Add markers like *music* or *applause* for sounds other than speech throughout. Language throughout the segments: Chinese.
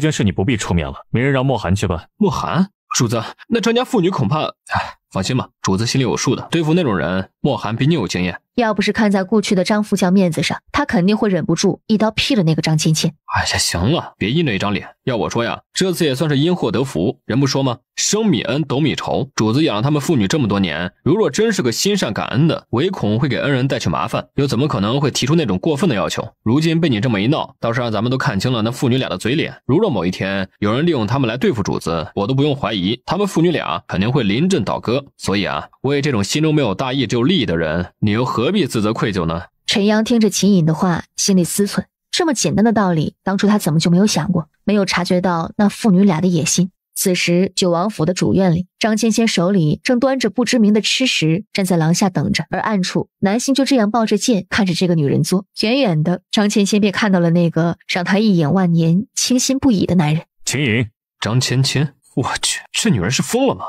这件事你不必出面了，明日让莫寒去吧。莫寒，主子，那张家妇女恐怕……哎。放心吧，主子心里有数的。对付那种人，莫寒比你有经验。要不是看在过去的张副将面子上，他肯定会忍不住一刀劈了那个张芊芊。哎呀，行了，别阴着一张脸。要我说呀，这次也算是因祸得福。人不说吗？生米恩，斗米仇。主子养了他们父女这么多年，如若真是个心善感恩的，唯恐会给恩人带去麻烦，又怎么可能会提出那种过分的要求？如今被你这么一闹，倒是让咱们都看清了那父女俩的嘴脸。如若某一天有人利用他们来对付主子，我都不用怀疑，他们父女俩肯定会临阵倒戈。所以啊，为这种心中没有大义，只有利益的人，你又何必自责愧疚呢？陈阳听着秦颖的话，心里思忖：这么简单的道理，当初他怎么就没有想过，没有察觉到那父女俩的野心？此时，九王府的主院里，张芊芊手里正端着不知名的吃食，站在廊下等着。而暗处，南星就这样抱着剑，看着这个女人作。远远的，张芊芊便看到了那个让她一眼万年、倾心不已的男人——秦颖，张芊芊，我去，这女人是疯了吗？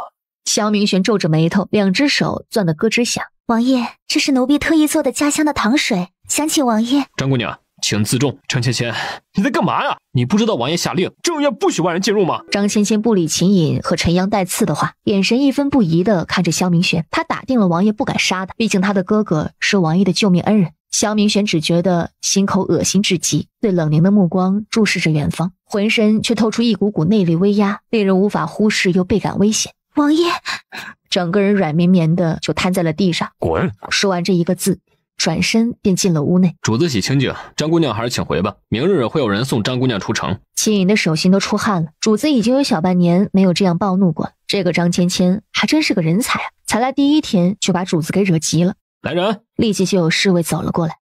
萧明玄皱着眉头，两只手攥得咯吱响。王爷，这是奴婢特意做的家乡的糖水，想请王爷。张姑娘，请自重。程芊芊，你在干嘛呀？你不知道王爷下令正院不许外人进入吗？张芊芊不理秦隐和陈阳带刺的话，眼神一分不移的看着萧明玄。他打定了王爷不敢杀他，毕竟他的哥哥是王爷的救命恩人。萧明玄只觉得心口恶心至极，对冷凝的目光注视着远方，浑身却透出一股股内力威压，令人无法忽视，又倍感危险。王爷，整个人软绵绵的就瘫在了地上。滚！说完这一个字，转身便进了屋内。主子喜清静，张姑娘还是请回吧。明日会有人送张姑娘出城。秦颖的手心都出汗了，主子已经有小半年没有这样暴怒过了。这个张芊芊还真是个人才啊，才来第一天就把主子给惹急了。来人！立即就有侍卫走了过来。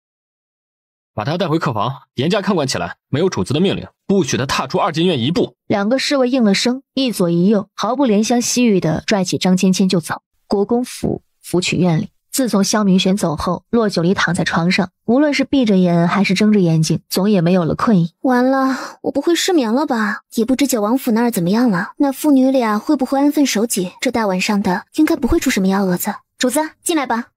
把他带回客房，严加看管起来。没有主子的命令，不许他踏出二进院一步。两个侍卫应了声，一左一右，毫不怜香惜玉的拽起张芊芊就走。国公府府曲院里，自从萧明玄走后，骆九黎躺在床上，无论是闭着眼还是睁着眼睛，总也没有了困意。完了，我不会失眠了吧？也不知九王府那儿怎么样了，那父女俩会不会安分守己？这大晚上的，应该不会出什么幺蛾子。主子，进来吧。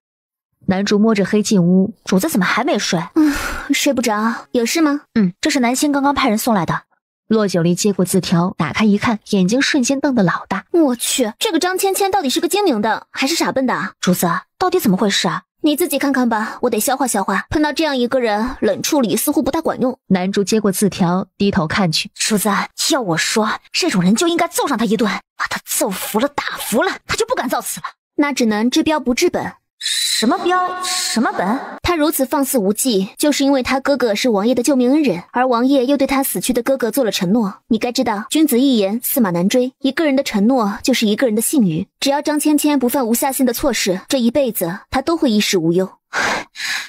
男主摸着黑进屋，主子怎么还没睡？嗯，睡不着，有事吗？嗯，这是南星刚刚派人送来的。洛九黎接过字条，打开一看，眼睛瞬间瞪得老大。我去，这个张芊芊到底是个精明的还是傻笨的？主子到底怎么回事？啊？你自己看看吧，我得消化消化。碰到这样一个人，冷处理似乎不大管用。男主接过字条，低头看去。主子，要我说，这种人就应该揍上他一顿，把他揍服了、打服了，他就不敢造次了。那只能治标不治本。什么标，什么本？他如此放肆无忌，就是因为他哥哥是王爷的救命恩人，而王爷又对他死去的哥哥做了承诺。你该知道，君子一言，驷马难追。一个人的承诺就是一个人的信誉。只要张芊芊不犯无下限的错事，这一辈子他都会衣食无忧。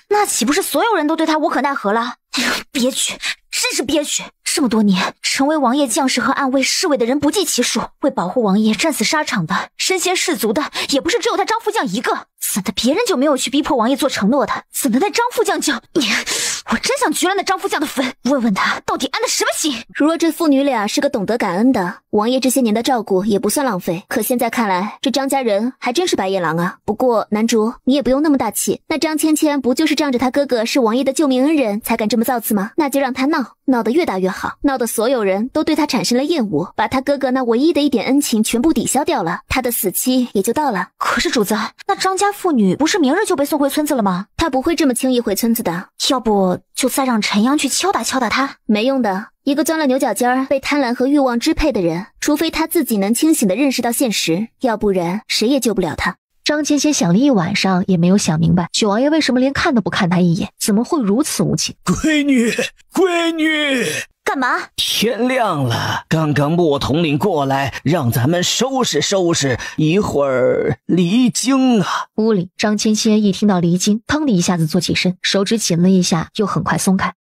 那岂不是所有人都对他无可奈何了？哎呦，憋屈，真是憋屈！这么多年，成为王爷将士和暗卫侍卫的人不计其数，为保护王爷战死沙场的、身先士卒的，也不是只有他张副将一个。怎的别人就没有去逼迫王爷做承诺的？怎能在张副将就你？*laughs* 我真想掘了那张副将的坟，问问他到底安的什么心。如若这父女俩是个懂得感恩的，王爷这些年的照顾也不算浪费。可现在看来，这张家人还真是白眼狼啊。不过，男主你也不用那么大气。那张芊芊不就是仗着他哥哥是王爷的救命恩人才敢这么造次吗？那就让他闹，闹得越大越好，闹得所有人都对他产生了厌恶，把他哥哥那唯一的一点恩情全部抵消掉了，他的死期也就到了。可是主子，那张家父女不是明日就被送回村子了吗？他不会这么轻易回村子的。要不。就再让陈阳去敲打敲打他，没用的。一个钻了牛角尖儿、被贪婪和欲望支配的人，除非他自己能清醒的认识到现实，要不然谁也救不了他。张芊芊想了一晚上，也没有想明白，许王爷为什么连看都不看他一眼，怎么会如此无情？闺女，闺女。干嘛？天亮了，刚刚莫统领过来，让咱们收拾收拾，一会儿离京啊。屋里，张芊芊一听到离京，腾的一下子坐起身，手指紧了一下，又很快松开。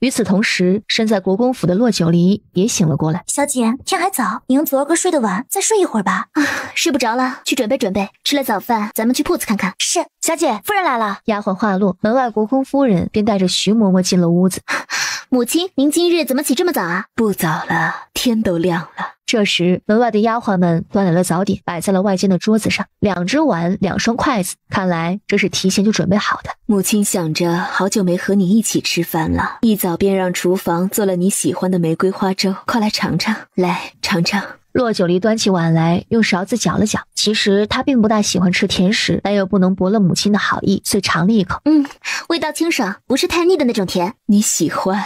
与此同时，身在国公府的洛九黎也醒了过来。小姐，天还早，您昨儿个睡得晚，再睡一会儿吧。*laughs* 啊，睡不着了，去准备准备，吃了早饭，咱们去铺子看看。是，小姐，夫人来了。丫鬟话落，门外国公夫人便带着徐嬷嬷进了屋子。母亲，您今日怎么起这么早啊？不早了，天都亮了。这时，门外的丫鬟们端来了早点，摆在了外间的桌子上，两只碗，两双筷子，看来这是提前就准备好的。母亲想着，好久没和你一起吃饭了，一早便让厨房做了你喜欢的玫瑰花粥，快来尝尝，来尝尝。洛九黎端起碗来，用勺子搅了搅。其实他并不大喜欢吃甜食，但又不能驳了母亲的好意，遂尝了一口。嗯，味道清爽，不是太腻的那种甜。你喜欢，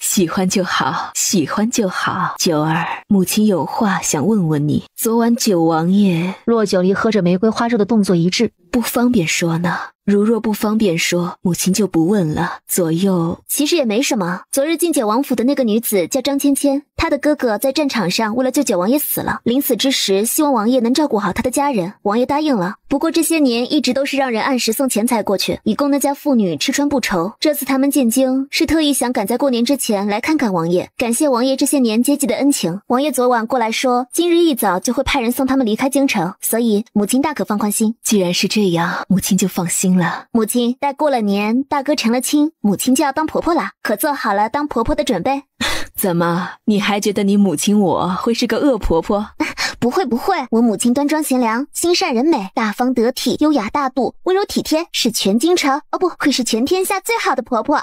喜欢就好，喜欢就好。九儿，母亲有话想问问你。昨晚九王爷……洛九黎喝着玫瑰花粥的动作一致，不方便说呢，如若不方便说，母亲就不问了。左右其实也没什么。昨日进酒王府的那个女子叫张芊芊，她的哥哥在战场上为了救九王爷死了，临死之时希望王爷能照顾好他的家人，王爷答应了。不过这些年一直都是让人按时送钱财过去，以供那家妇女吃穿不愁。这次他们进京是特意想赶在过年之前来看看王爷，感谢王爷这些年接济的恩情。王爷昨晚过来说，今日一早就会派人送他们离开京城，所以母亲大可放宽心。既然是这。这样，母亲就放心了。母亲，待过了年，大哥成了亲，母亲就要当婆婆了。可做好了当婆婆的准备？*laughs* 怎么，你还觉得你母亲我会是个恶婆婆？*laughs* 不会不会，我母亲端庄贤良，心善人美，大方得体，优雅大度，温柔体贴，是全京城哦不，是全天下最好的婆婆。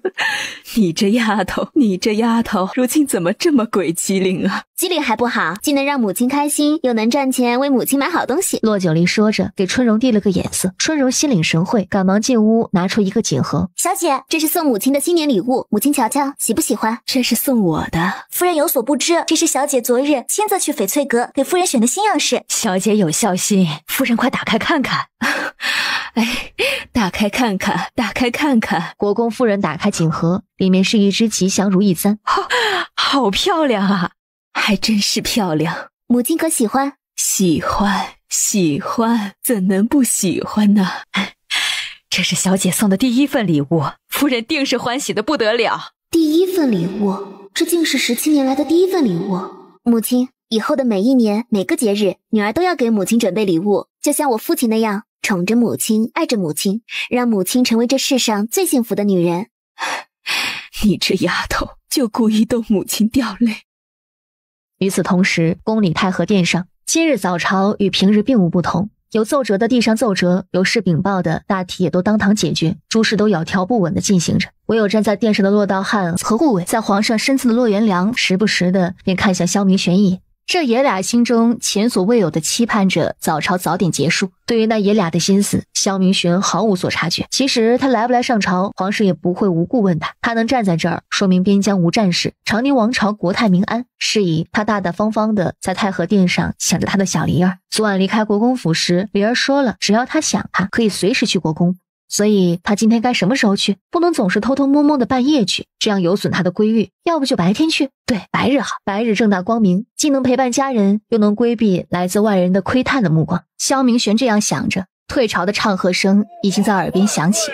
*laughs* 你这丫头，你这丫头，如今怎么这么鬼机灵啊？机灵还不好，既能让母亲开心，又能赚钱为母亲买好东西。骆九黎说着，给春荣递了个眼色，春荣心领神会，赶忙进屋拿出一个锦盒。小姐，这是送母亲的新年礼物，母亲瞧瞧喜不喜欢？这是送我的。夫人有所不知，这是小姐昨日亲自去翡翠阁给夫人选的新样式。小姐有孝心，夫人快打开看看。*laughs* 哎，打开看看，打开看看。国公夫人打开锦盒，里面是一只吉祥如意簪，*laughs* 好漂亮啊！还真是漂亮，母亲可喜欢？喜欢，喜欢，怎能不喜欢呢？*laughs* 这是小姐送的第一份礼物，夫人定是欢喜的不得了。第一份礼物，这竟是十七年来的第一份礼物。母亲，以后的每一年，每个节日，女儿都要给母亲准备礼物，就像我父亲那样宠着母亲，爱着母亲，让母亲成为这世上最幸福的女人。*sighs* 你这丫头，就故意逗母亲掉泪。与此同时，宫里太和殿上，今日早朝与平日并无不同。有奏折的递上奏折，有事禀报的，大体也都当堂解决，诸事都有条不紊的进行着。唯有站在殿上的骆道汉和护卫，在皇上身侧的骆元良，时不时的便看向萧明玄一眼。这爷俩心中前所未有的期盼着早朝早点结束。对于那爷俩的心思，萧明玄毫无所察觉。其实他来不来上朝，皇室也不会无故问他。他能站在这儿，说明边疆无战事，长宁王朝国泰民安。是以他大大方方的在太和殿上想着他的小梨儿。昨晚离开国公府时，梨儿说了，只要他想，他可以随时去国公。所以他今天该什么时候去？不能总是偷偷摸摸的半夜去，这样有损他的规律。要不就白天去，对，白日好，白日正大光明，既能陪伴家人，又能规避来自外人的窥探的目光。萧明玄这样想着，退朝的唱和声已经在耳边响起。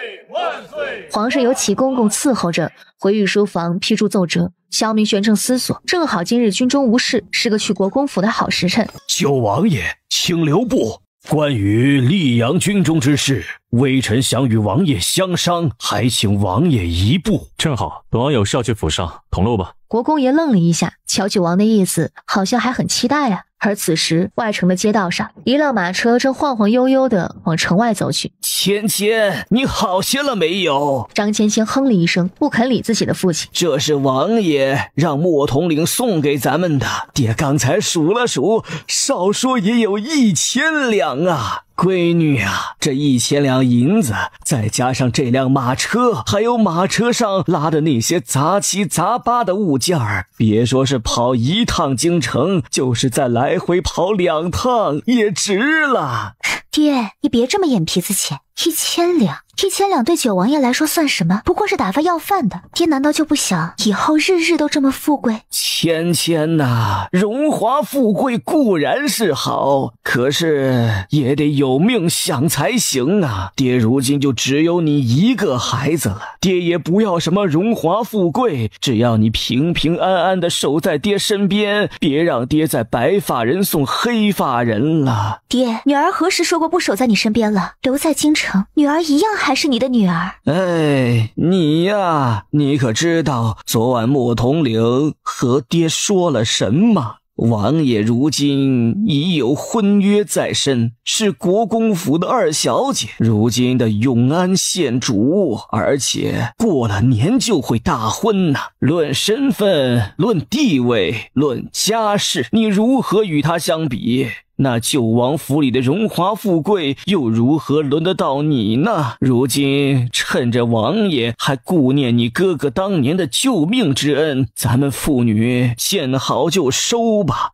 皇上由齐公公伺候着回御书房批注奏折。萧明玄正思索，正好今日军中无事，是个去国公府的好时辰。九王爷，请留步。关于溧阳军中之事。微臣想与王爷相商，还请王爷一步。正好，本王有事要去府上，同路吧。国公爷愣了一下，瞧九王的意思，好像还很期待啊。而此时，外城的街道上，一辆马车正晃晃悠悠地往城外走去。芊芊，你好些了没有？张芊芊哼了一声，不肯理自己的父亲。这是王爷让莫统领送给咱们的，爹刚才数了数，少说也有一千两啊。闺女啊，这一千两银子，再加上这辆马车，还有马车上拉的那些杂七杂八的物件儿，别说是跑一趟京城，就是再来回跑两趟也值了。爹，你别这么眼皮子浅，一千两，一千两对九王爷来说算什么？不过是打发要饭的。爹难道就不想以后日日都这么富贵？芊芊呐，荣华富贵固然是好，可是也得有命享才行啊。爹如今就只有你一个孩子了，爹也不要什么荣华富贵，只要你平平安安的守在爹身边，别让爹在白发人送黑发人了。爹，女儿何时说过？不守在你身边了，留在京城，女儿一样还是你的女儿。哎，你呀，你可知道昨晚穆统领和爹说了什么？王爷如今已有婚约在身，是国公府的二小姐，如今的永安县主，而且过了年就会大婚呢。论身份，论地位，论家世，你如何与他相比？那九王府里的荣华富贵又如何轮得到你呢？如今趁着王爷还顾念你哥哥当年的救命之恩，咱们父女见好就收吧。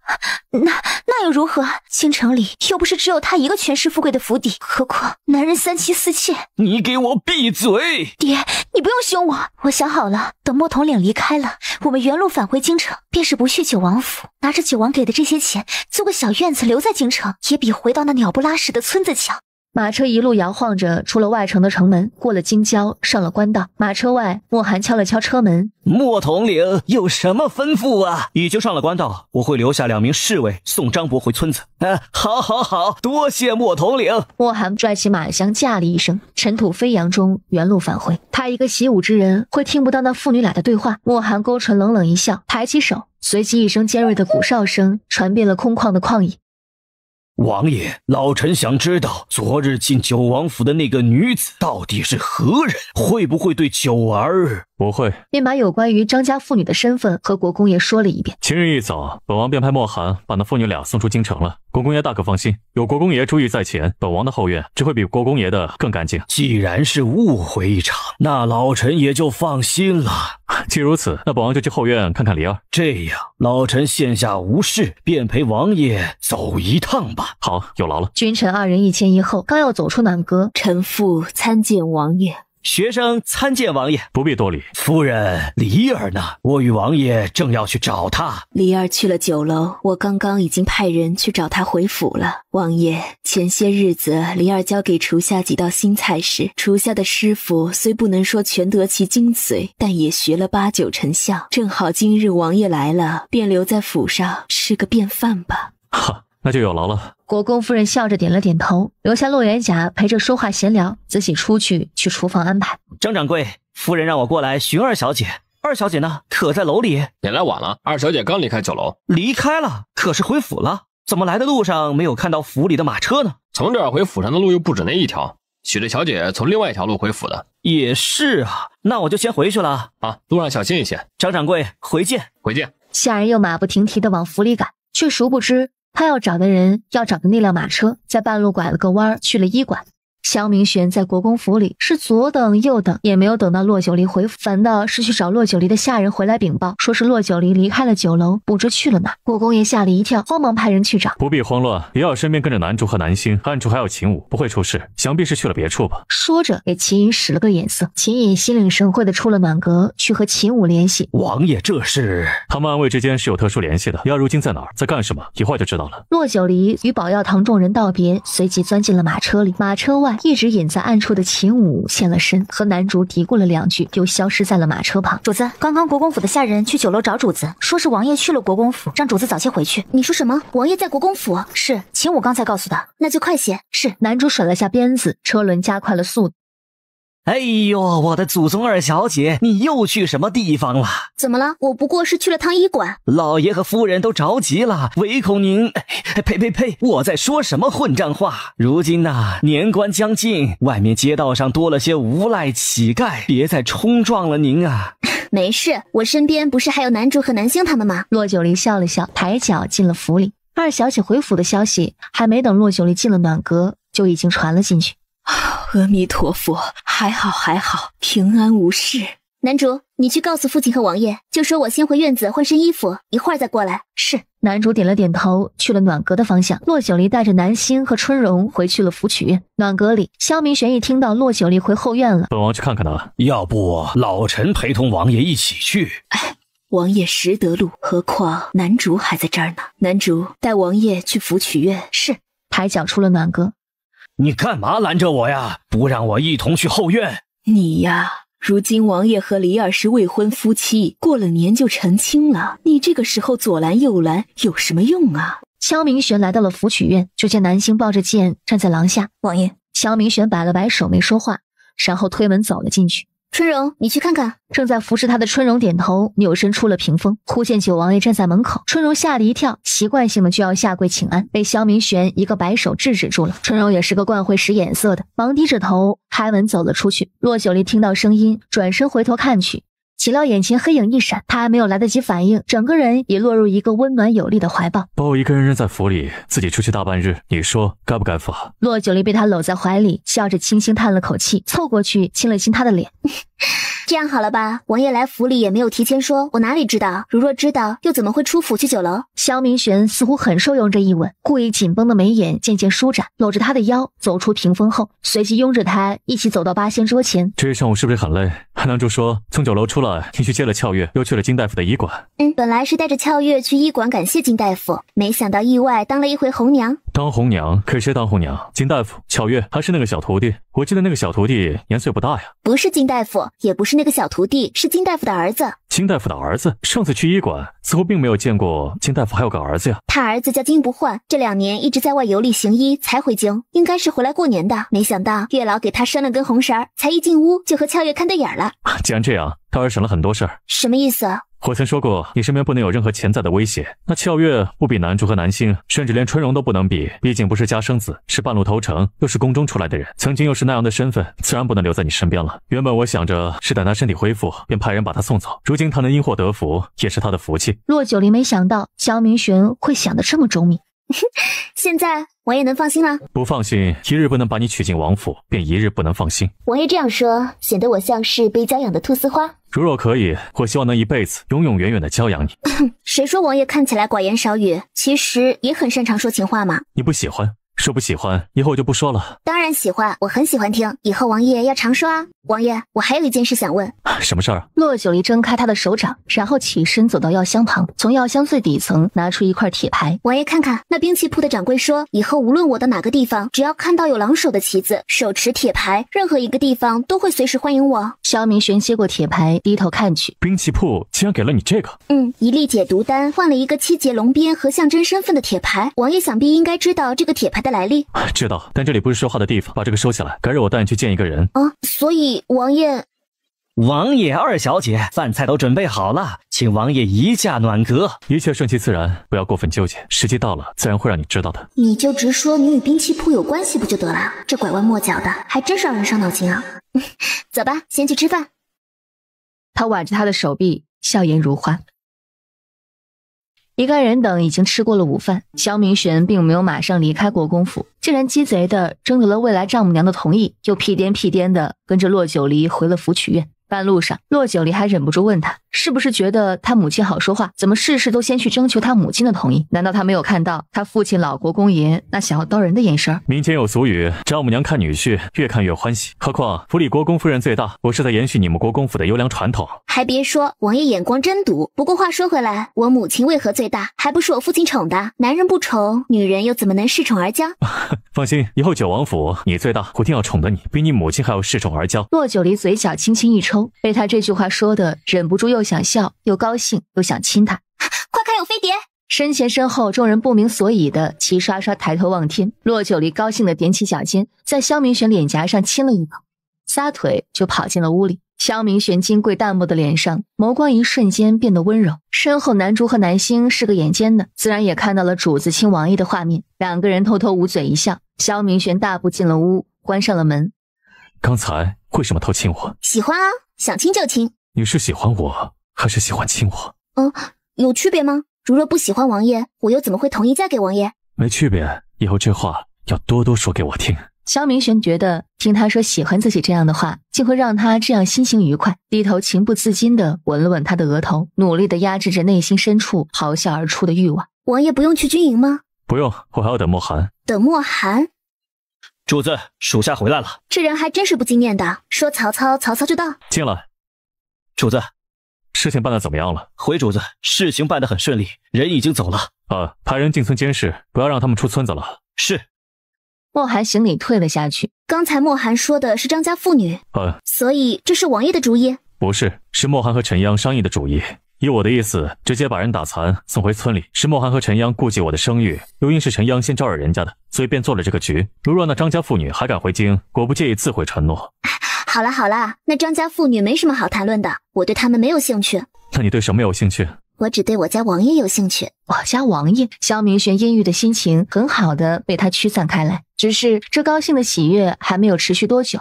那那又如何？京城里又不是只有他一个权势富贵的府邸，何况男人三妻四妾。你给我闭嘴！爹，你不用凶我，我想好了，等莫统领离开了，我们原路返回京城，便是不去九王府，拿着九王给的这些钱，租个小院子留在。京城也比回到那鸟不拉屎的村子强。马车一路摇晃着出了外城的城门，过了京郊，上了官道。马车外，莫寒敲了敲车门：“莫统领有什么吩咐啊？”已经上了官道，我会留下两名侍卫送张伯回村子。啊，好，好，好，多谢莫统领。莫寒拽起马缰，驾了一声，尘土飞扬中原路返回。他一个习武之人，会听不到那父女俩的对话。莫寒勾唇，冷冷一笑，抬起手，随即一声尖锐的鼓哨声传遍了空旷的旷野。王爷，老臣想知道昨日进九王府的那个女子到底是何人，会不会对九儿？不会。便把有关于张家父女的身份和国公爷说了一遍。今日一早，本王便派莫寒把那父女俩送出京城了。国公爷大可放心，有国公爷注意在前，本王的后院只会比国公爷的更干净。既然是误会一场，那老臣也就放心了。*laughs* 既如此，那本王就去后院看看灵儿。这样，老臣现下无事，便陪王爷走一趟吧。好，有劳了。君臣二人一前一后，刚要走出暖阁，臣父参见王爷。学生参见王爷，不必多礼。夫人，李儿呢？我与王爷正要去找他。李儿去了酒楼，我刚刚已经派人去找他回府了。王爷，前些日子李儿交给厨下几道新菜时，厨下的师傅虽不能说全得其精髓，但也学了八九成像。正好今日王爷来了，便留在府上吃个便饭吧。哈。那就有劳了。国公夫人笑着点了点头，留下洛元甲陪着说话闲聊，自己出去去厨房安排。张掌柜，夫人让我过来寻二小姐，二小姐呢？可在楼里。你来晚了，二小姐刚离开酒楼。离开了，可是回府了？怎么来的路上没有看到府里的马车呢？从这儿回府上的路又不止那一条，许了小姐从另外一条路回府的。也是啊，那我就先回去了。啊，路上小心一些。张掌柜，回见，回见。下人又马不停蹄地往府里赶，却殊不知。他要找的人，要找的那辆马车，在半路拐了个弯儿，去了医馆。萧明玄在国公府里是左等右等也没有等到洛九黎回府，反倒是去找洛九黎的下人回来禀报，说是洛九黎离开了酒楼，不知去了哪。国公爷吓了一跳，慌忙派人去找。不必慌乱，李二身边跟着南烛和南星，暗处还有秦武，不会出事。想必是去了别处吧。说着，给秦隐使了个眼色，秦隐心领神会的出了暖阁，去和秦武联系。王爷，这是他们暗卫之间是有特殊联系的。要如今在哪儿？在干什么？一会儿就知道了。洛九黎与宝药堂众人道别，随即钻进了马车里。马车外。一直隐在暗处的秦武现了身，和男主嘀咕了两句，又消失在了马车旁。主子，刚刚国公府的下人去酒楼找主子，说是王爷去了国公府，让主子早些回去。你说什么？王爷在国公府？是秦武刚才告诉的。那就快些。是男主甩了下鞭子，车轮加快了速。哎呦，我的祖宗！二小姐，你又去什么地方了？怎么了？我不过是去了趟医馆。老爷和夫人都着急了，唯恐您…… *laughs* 呸呸呸！我在说什么混账话？如今呐，年关将近，外面街道上多了些无赖乞丐，别再冲撞了您啊！*laughs* 没事，我身边不是还有男主和男星他们吗？骆九黎笑了笑，抬脚进了府里。二小姐回府的消息，还没等骆九黎进了暖阁，就已经传了进去。阿弥陀佛，还好还好，平安无事。男主，你去告诉父亲和王爷，就说我先回院子换身衣服，一会儿再过来。是。男主点了点头，去了暖阁的方向。洛九离带着南星和春荣回去了福曲院。暖阁里，萧明玄一听到洛九离回后院了，本王去看看他。要不老臣陪同王爷一起去？王爷识得路，何况男主还在这儿呢。男主带王爷去福曲院。是。抬脚出了暖阁。你干嘛拦着我呀？不让我一同去后院？你呀，如今王爷和李儿是未婚夫妻，过了年就成亲了。你这个时候左拦右拦，有什么用啊？乔明玄来到了福曲院，就见南星抱着剑站在廊下。王爷，乔明玄摆了摆手，没说话，然后推门走了进去。春荣，你去看看正在服侍他的春荣，点头扭身出了屏风，忽见九王爷站在门口，春荣吓了一跳，习惯性的就要下跪请安，被萧明玄一个摆手制止住了。春荣也是个惯会使眼色的，忙低着头，开门走了出去。洛九黎听到声音，转身回头看去。岂料眼前黑影一闪，他还没有来得及反应，整个人已落入一个温暖有力的怀抱。把我一个人扔在府里，自己出去大半日，你说该不该罚？洛九黎被他搂在怀里，笑着轻轻叹了口气，凑过去亲了亲他的脸。这样好了吧，王爷来府里也没有提前说，我哪里知道？如若知道，又怎么会出府去酒楼？萧明玄似乎很受用这一吻，故意紧绷的眉眼渐渐舒展，搂着他的腰走出屏风后，随即拥着他一起走到八仙桌前。这一上午是不是很累？韩良珠说，从酒楼出来，你去接了俏月，又去了金大夫的医馆。嗯，本来是带着俏月去医馆感谢金大夫，没想到意外当了一回红娘。当红娘？可是谁当红娘？金大夫、巧月，还是那个小徒弟？我记得那个小徒弟年岁不大呀。不是金大夫，也不是那个小徒弟，是金大夫的儿子。金大夫的儿子？上次去医馆，似乎并没有见过金大夫还有个儿子呀。他儿子叫金不换，这两年一直在外游历行医，才回京，应该是回来过年的。没想到月老给他拴了根红绳儿，才一进屋就和巧月看对眼了。既然这样，倒是省了很多事儿。什么意思？我曾说过，你身边不能有任何潜在的威胁。那俏月不比南主和南星，甚至连春荣都不能比。毕竟不是家生子，是半路投诚，又是宫中出来的人，曾经又是那样的身份，自然不能留在你身边了。原本我想着是等他身体恢复，便派人把他送走。如今他能因祸得福，也是他的福气。洛九龄没想到萧明玄会想得这么周密。*laughs* 现在。王爷能放心了？不放心，一日不能把你娶进王府，便一日不能放心。王爷这样说，显得我像是被娇养的兔丝花。如若可以，我希望能一辈子、永永远远的娇养你。*laughs* 谁说王爷看起来寡言少语，其实也很擅长说情话嘛？你不喜欢？说不喜欢，以后我就不说了。当然喜欢，我很喜欢听。以后王爷要常说啊。王爷，我还有一件事想问，什么事儿啊？洛九黎睁开他的手掌，然后起身走到药箱旁，从药箱最底层拿出一块铁牌。王爷看看，那兵器铺的掌柜说，以后无论我到哪个地方，只要看到有狼首的旗子，手持铁牌，任何一个地方都会随时欢迎我。萧明玄接过铁牌，低头看去，兵器铺竟然给了你这个？嗯，一粒解毒丹，换了一个七节龙鞭和象征身份的铁牌。王爷想必应该知道这个铁牌。的来历知道，但这里不是说话的地方，把这个收起来。改日我带你去见一个人。啊，所以王爷，王爷二小姐，饭菜都准备好了，请王爷移驾暖阁，一切顺其自然，不要过分纠结。时机到了，自然会让你知道的。你就直说你与兵器铺有关系不就得了？这拐弯抹角的，还真是让人伤脑筋啊。*laughs* 走吧，先去吃饭。他挽着她的手臂，笑颜如花。一干人等已经吃过了午饭，萧明玄并没有马上离开国公府，竟然鸡贼的征得了未来丈母娘的同意，又屁颠屁颠的跟着洛九离回了福曲院。半路上，洛九离还忍不住问他。是不是觉得他母亲好说话？怎么事事都先去征求他母亲的同意？难道他没有看到他父亲老国公爷那想要刀人的眼神？民间有俗语，丈母娘看女婿，越看越欢喜。何况府里国公夫人最大，我是在延续你们国公府的优良传统。还别说，王爷眼光真毒。不过话说回来，我母亲为何最大？还不是我父亲宠的？男人不宠，女人又怎么能恃宠而骄？*laughs* 放心，以后九王府你最大，我定要宠得你比你母亲还要恃宠而骄。骆九黎嘴角轻轻一抽，被他这句话说的忍不住又。想笑又高兴，又想亲他。*laughs* 快看，有飞碟！身前身后众人不明所以的齐刷刷抬头望天。洛九黎高兴的踮起脚尖，在萧明玄脸颊上亲了一口，撒腿就跑进了屋里。萧明玄金贵淡漠的脸上眸光一瞬间变得温柔。身后南烛和南星是个眼尖的，自然也看到了主子亲王爷的画面，两个人偷偷捂嘴一笑。萧明玄大步进了屋，关上了门。刚才为什么偷亲我？喜欢啊，想亲就亲。你是喜欢我，还是喜欢亲我？嗯，有区别吗？如若不喜欢王爷，我又怎么会同意嫁给王爷？没区别，以后这话要多多说给我听。萧明玄觉得听他说喜欢自己这样的话，竟会让他这样心情愉快，低头情不自禁地吻了吻他的额头，努力地压制着内心深处咆哮而出的欲望。王爷不用去军营吗？不用，我还要等莫寒。等莫寒，主子，属下回来了。这人还真是不经验的，说曹操，曹操就到。进来。主子，事情办的怎么样了？回主子，事情办得很顺利，人已经走了。啊，派人进村监视，不要让他们出村子了。是。莫寒行礼退了下去。刚才莫寒说的是张家妇女。啊，所以这是王爷的主意？不是，是莫寒和陈央商议的主意。以我的意思，直接把人打残，送回村里。是墨寒和陈央顾及我的声誉，又因是陈央先招惹人家的，所以便做了这个局。如若那张家妇女还敢回京，我不介意自毁承诺。*laughs* 好了好了，那张家妇女没什么好谈论的，我对他们没有兴趣。那你对什么有兴趣？我只对我家王爷有兴趣。我家王爷。萧明玄阴郁的心情很好的被他驱散开来，只是这高兴的喜悦还没有持续多久。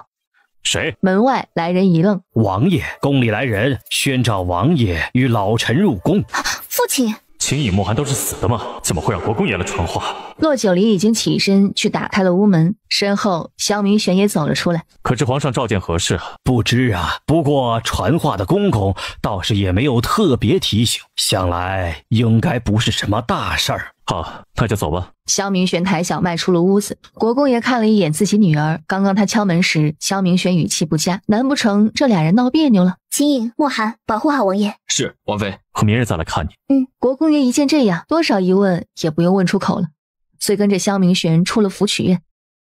谁？门外来人一愣。王爷，宫里来人，宣召王爷与老臣入宫。父亲，秦以墨寒都是死的吗？怎么会让国公爷来传话？骆九黎已经起身去打开了屋门，身后萧明玄也走了出来。可是皇上召见何事？不知啊。不过传话的公公倒是也没有特别提醒，想来应该不是什么大事儿。好，那就走吧。萧明玄抬脚迈出了屋子。国公爷看了一眼自己女儿，刚刚他敲门时，萧明玄语气不佳，难不成这俩人闹别扭了？秦影、莫寒，保护好王爷。是，王妃，我明日再来看你。嗯。国公爷一见这样，多少疑问也不用问出口了，遂跟着萧明玄出了福曲院。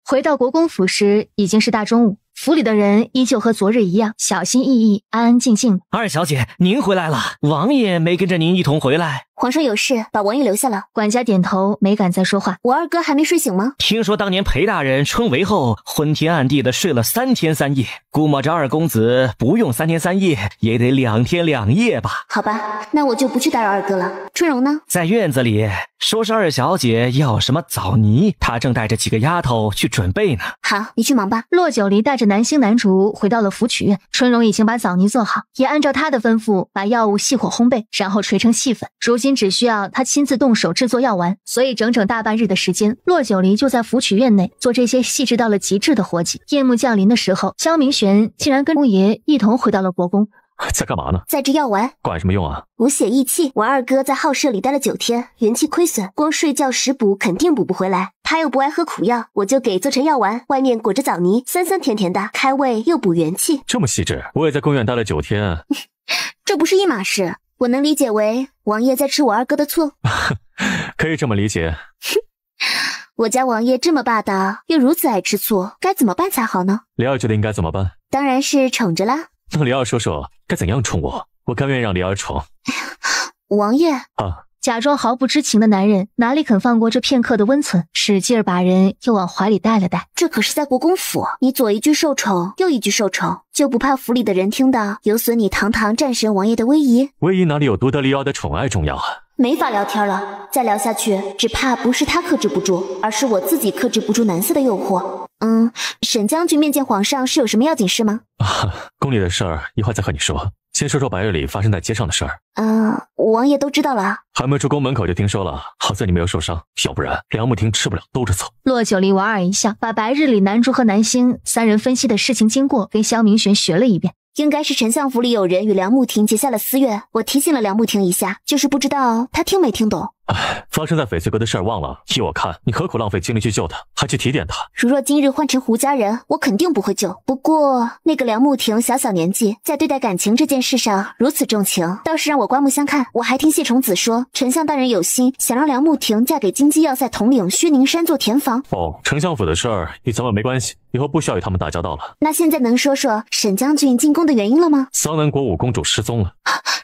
回到国公府时，已经是大中午，府里的人依旧和昨日一样，小心翼翼，安安静静。二小姐，您回来了。王爷没跟着您一同回来？皇上有事，把王爷留下了。管家点头，没敢再说话。我二哥还没睡醒吗？听说当年裴大人春闱后昏天暗地的睡了三天三夜，估摸着二公子不用三天三夜，也得两天两夜吧。好吧，那我就不去打扰二哥了。春荣呢？在院子里，说是二小姐要什么枣泥，她正带着几个丫头去准备呢。好，你去忙吧。洛九黎带着南星、南烛回到了福曲院。春荣已经把枣泥做好，也按照他的吩咐把药物细火烘焙，然后捶成细粉。如今。只需要他亲自动手制作药丸，所以整整大半日的时间，洛九黎就在福曲院内做这些细致到了极致的活计。夜幕降临的时候，萧明玄竟然跟木爷一同回到了国公，在干嘛呢？在制药丸，管什么用啊？补血益气。我二哥在好舍里待了九天，元气亏损，光睡觉食补肯定补不回来。他又不爱喝苦药，我就给做成药丸，外面裹着枣泥，酸酸甜甜的，开胃又补元气。这么细致，我也在公园待了九天，*laughs* 这不是一码事。我能理解为王爷在吃我二哥的醋，*laughs* 可以这么理解。哼，*laughs* 我家王爷这么霸道，又如此爱吃醋，该怎么办才好呢？李二觉得应该怎么办？当然是宠着啦。那李二说说该怎样宠我？我甘愿让李二宠。*laughs* 王爷啊。假装毫不知情的男人哪里肯放过这片刻的温存，使劲把人又往怀里带了带。这可是在国公府，你左一句受宠，右一句受宠，就不怕府里的人听到，有损你堂堂战神王爷的威仪？威仪哪里有独得利奥的宠爱重要啊？没法聊天了，再聊下去，只怕不是他克制不住，而是我自己克制不住男色的诱惑。嗯，沈将军面见皇上是有什么要紧事吗？啊，宫里的事儿一会儿再和你说。先说说白日里发生在街上的事儿。嗯，王爷都知道了。还没出宫门口就听说了，好在你没有受伤，要不然梁慕庭吃不了兜着走。洛九黎莞尔一笑，把白日里南烛和南星三人分析的事情经过跟萧明玄学了一遍。应该是丞相府里有人与梁慕庭结下了私怨，我提醒了梁慕庭一下，就是不知道他听没听懂。发生在翡翠阁的事儿忘了。依我看，你何苦浪费精力去救他，还去提点他？如若今日换成胡家人，我肯定不会救。不过那个梁慕庭小小年纪，在对待感情这件事上如此重情，倒是让我刮目相看。我还听谢崇子说，丞相大人有心想让梁慕庭嫁给金鸡要塞统领薛宁山做填房。哦，丞相府的事儿与咱们没关系，以后不需要与他们打交道了。那现在能说说沈将军进宫的原因了吗？桑兰国五公主失踪了。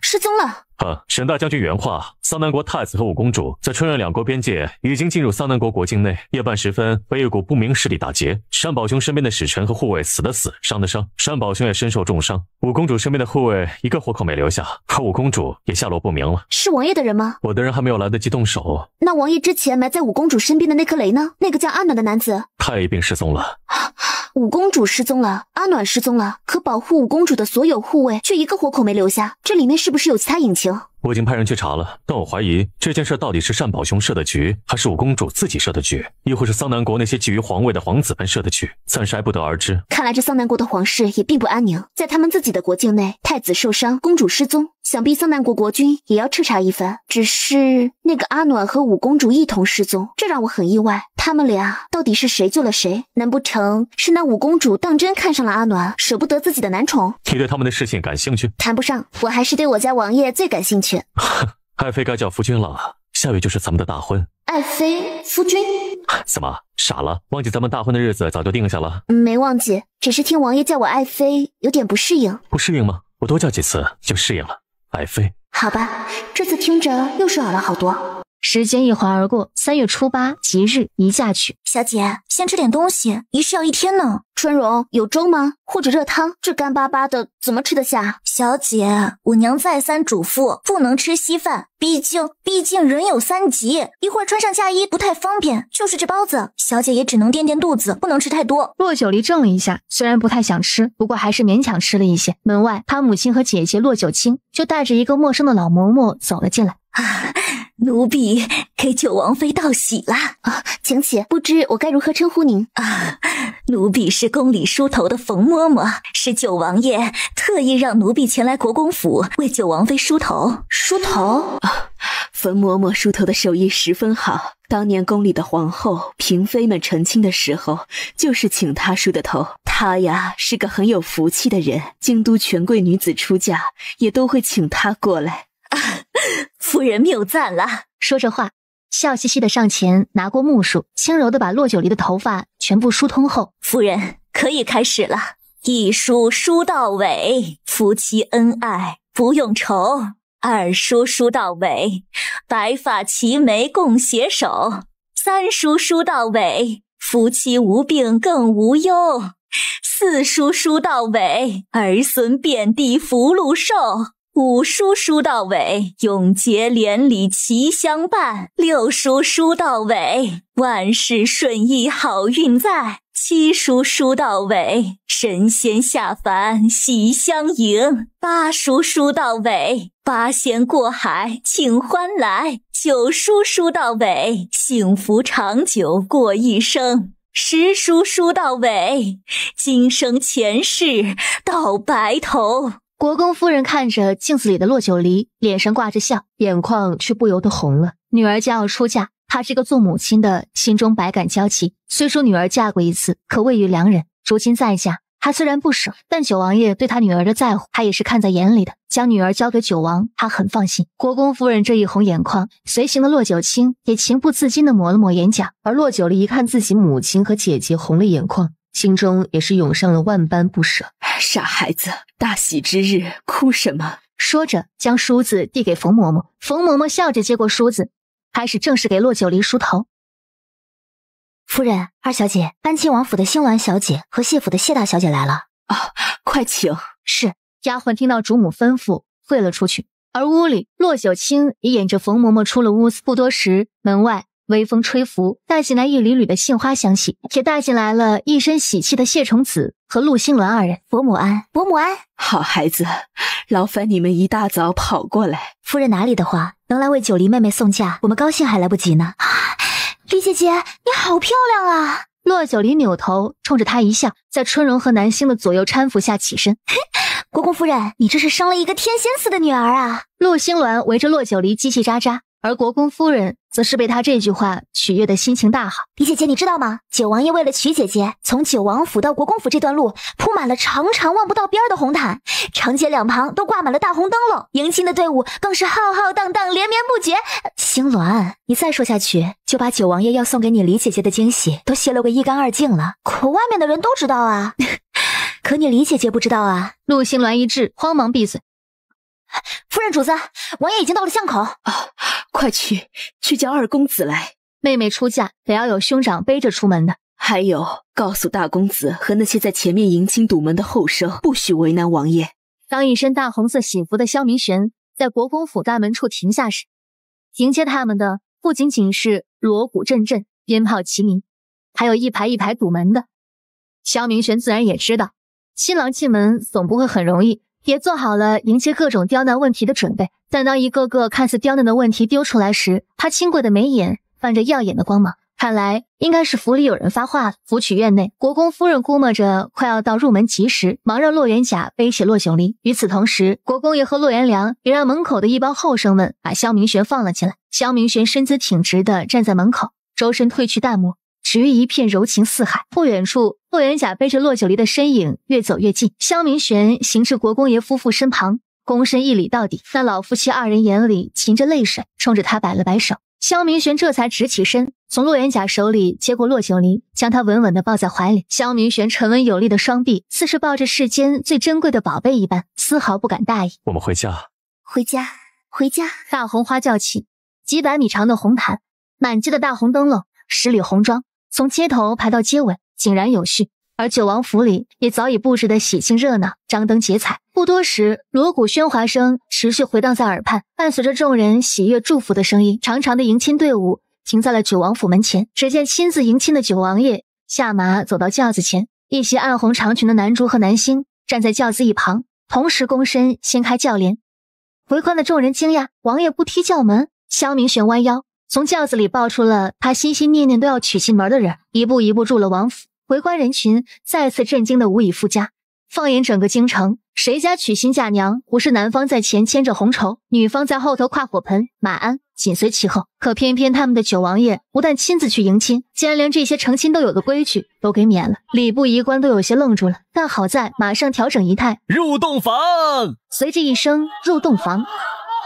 失踪了。啊，沈大将军原话：桑南国太子和五公主在春润两国边界已经进入桑南国国境内，夜半时分被一股不明势力打劫。山宝兄身边的使臣和护卫死的死，伤的伤，山宝兄也身受重伤。五公主身边的护卫一个活口没留下，而五公主也下落不明了。是王爷的人吗？我的人还没有来得及动手。那王爷之前埋在五公主身边的那颗雷呢？那个叫阿暖的男子，他也一并失踪了。*laughs* 五公主失踪了，阿暖失踪了，可保护五公主的所有护卫却一个活口没留下。这里面是不是有其他隐情？我已经派人去查了，但我怀疑这件事到底是单宝雄设的局，还是五公主自己设的局，亦或是桑南国那些觊觎皇位的皇子们设的局，暂时还不得而知。看来这桑南国的皇室也并不安宁，在他们自己的国境内，太子受伤，公主失踪。想必桑南国国君也要彻查一番。只是那个阿暖和五公主一同失踪，这让我很意外。他们俩到底是谁救了谁？难不成是那五公主当真看上了阿暖，舍不得自己的男宠？你对他们的事情感兴趣？谈不上，我还是对我家王爷最感兴趣。*laughs* 爱妃该叫夫君了，下月就是咱们的大婚。爱妃，夫君，怎么傻了？忘记咱们大婚的日子早就定下了？没忘记，只是听王爷叫我爱妃，有点不适应。不适应吗？我多叫几次就适应了。白费。好吧，这次听着又顺耳了好多。时间一晃而过，三月初八吉日，宜嫁娶。小姐，先吃点东西，仪式要一天呢。春荣，有粥吗？或者热汤？这干巴巴的，怎么吃得下？小姐，我娘再三嘱咐，不能吃稀饭，毕竟毕竟人有三急，一会儿穿上嫁衣不太方便。就是这包子，小姐也只能垫垫肚子，不能吃太多。洛九黎怔了一下，虽然不太想吃，不过还是勉强吃了一些。门外，他母亲和姐姐洛九清就带着一个陌生的老嬷嬷走了进来。啊，*laughs* 奴婢给九王妃道喜了。啊，请起。不知我该如何称呼您？啊，奴婢是宫里梳头的冯嬷嬷。是九王爷特意让奴婢前来国公府为九王妃梳头。梳头？冯嬷嬷梳头的手艺十分好。当年宫里的皇后、嫔妃们成亲的时候，就是请她梳的头。她呀，是个很有福气的人。京都权贵女子出嫁，也都会请她过来。夫 *laughs* 人谬赞了。说着话，笑嘻嘻的上前拿过木梳，轻柔的把洛九黎的头发全部梳通后，夫人可以开始了。一梳梳到尾，夫妻恩爱不用愁；二梳梳到尾，白发齐眉共携手；三梳梳到尾，夫妻无病更无忧；四梳梳到尾，儿孙遍地福禄寿。五叔叔到尾，永结连理齐相伴；六叔叔到尾，万事顺意好运在；七叔叔到尾，神仙下凡喜相迎；八叔叔到尾，八仙过海请欢来；九叔叔到尾，幸福长久过一生；十叔叔到尾，今生前世到白头。国公夫人看着镜子里的洛九离，脸上挂着笑，眼眶却不由得红了。女儿将要出嫁，她这个做母亲的心中百感交集。虽说女儿嫁过一次，可未遇良人，如今再嫁，她虽然不舍，但九王爷对她女儿的在乎，她也是看在眼里的。将女儿交给九王，她很放心。国公夫人这一红眼眶，随行的洛九清也情不自禁地抹了抹眼角。而洛九离一看自己母亲和姐姐红了眼眶。心中也是涌上了万般不舍。傻孩子，大喜之日哭什么？说着，将梳子递给冯嬷嬷。冯嬷嬷笑着接过梳子，开始正式给骆九黎梳头。夫人，二小姐，安亲王府的兴鸾小姐和谢府的谢大小姐来了。啊，快请。是。丫鬟听到主母吩咐，退了出去。而屋里，骆九清也引着冯嬷嬷出了屋子。不多时，门外。微风吹拂，带进来一缕缕的杏花香气，也带进来了一身喜气的谢重子和陆星鸾二人。伯母安，伯母安，好孩子，劳烦你们一大早跑过来。夫人哪里的话，能来为九黎妹妹送嫁，我们高兴还来不及呢。李姐姐，你好漂亮啊！洛九黎扭头冲着她一笑，在春荣和南星的左右搀扶下起身。嘿，*laughs* 国公夫人，你这是生了一个天仙似的女儿啊！陆星鸾围着洛九黎叽叽喳喳。而国公夫人则是被他这句话取悦的心情大好。李姐姐，你知道吗？九王爷为了娶姐姐，从九王府到国公府这段路铺满了长长望不到边的红毯，长街两旁都挂满了大红灯笼，迎亲的队伍更是浩浩荡荡，连绵不绝。星鸾，你再说下去，就把九王爷要送给你李姐姐的惊喜都泄露个一干二净了。可外面的人都知道啊，*laughs* 可你李姐姐不知道啊。陆星鸾一滞，慌忙闭嘴。夫人、主子，王爷已经到了巷口。啊，快去，去叫二公子来。妹妹出嫁，得要有兄长背着出门的。还有，告诉大公子和那些在前面迎亲堵门的后生，不许为难王爷。当一身大红色喜服的萧明玄在国公府大门处停下时，迎接他们的不仅仅是锣鼓阵阵、鞭炮齐鸣，还有一排一排堵门的。萧明玄自然也知道，新郎进门总不会很容易。也做好了迎接各种刁难问题的准备，但当一个个看似刁难的问题丢出来时，他清贵的眉眼泛着耀眼的光芒。看来应该是府里有人发话了。府曲院内，国公夫人估摸着快要到入门集时，忙让洛元甲背起洛雄林。与此同时，国公爷和洛元良也让门口的一帮后生们把萧明玄放了进来。萧明玄身姿挺直地站在门口，周身褪去淡漠，只余一片柔情似海。不远处。洛元甲背着洛九黎的身影越走越近，萧明玄行至国公爷夫妇身旁，躬身一礼到底。那老夫妻二人眼里噙着泪水，冲着他摆了摆手。萧明玄这才直起身，从洛元甲手里接过洛九黎，将他稳稳地抱在怀里。萧明玄沉稳有力的双臂，似是抱着世间最珍贵的宝贝一般，丝毫不敢大意。我们回家，回家，回家。大红花轿起，几百米长的红毯，满街的大红灯笼，十里红妆，从街头排到街尾。井然有序，而九王府里也早已布置的喜庆热闹，张灯结彩。不多时，锣鼓喧哗声持续回荡在耳畔，伴随着众人喜悦祝福的声音，长长的迎亲队伍停在了九王府门前。只见亲自迎亲的九王爷下马走到轿子前，一袭暗红长裙的南竹和南星站在轿子一旁，同时躬身掀开轿帘。围观的众人惊讶：王爷不踢轿门。萧明玄弯腰从轿子里抱出了他心心念念都要娶进门的人，一步一步入了王府。围观人群再次震惊的无以复加。放眼整个京城，谁家娶亲嫁娘不是男方在前牵着红绸，女方在后头跨火盆、马鞍紧随其后？可偏偏他们的九王爷不但亲自去迎亲，竟然连这些成亲都有的规矩都给免了。礼部一官都有些愣住了，但好在马上调整仪态。入洞房，随着一声入洞房，